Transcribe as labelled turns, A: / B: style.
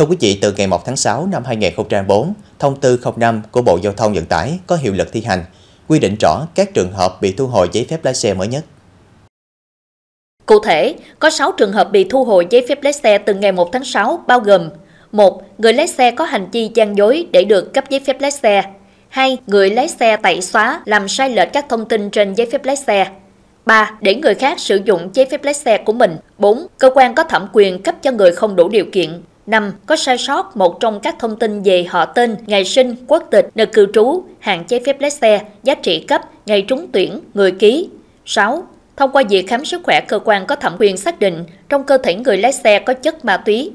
A: Thưa quý vị, từ ngày 1 tháng 6 năm 2004, Thông tư 05 của Bộ Giao thông Vận tải có hiệu lực thi hành, quy định rõ các trường hợp bị thu hồi giấy phép lái xe mới nhất.
B: Cụ thể, có 6 trường hợp bị thu hồi giấy phép lái xe từ ngày 1 tháng 6 bao gồm một Người lái xe có hành vi gian dối để được cấp giấy phép lái xe 2. Người lái xe tẩy xóa làm sai lệch các thông tin trên giấy phép lái xe 3. Để người khác sử dụng giấy phép lái xe của mình 4. Cơ quan có thẩm quyền cấp cho người không đủ điều kiện 5. Có sai sót một trong các thông tin về họ tên, ngày sinh, quốc tịch, nơi cư trú, hạn chế phép lái xe, giá trị cấp, ngày trúng tuyển, người ký. 6. Thông qua việc khám sức khỏe cơ quan có thẩm quyền xác định trong cơ thể người lái xe có chất ma túy,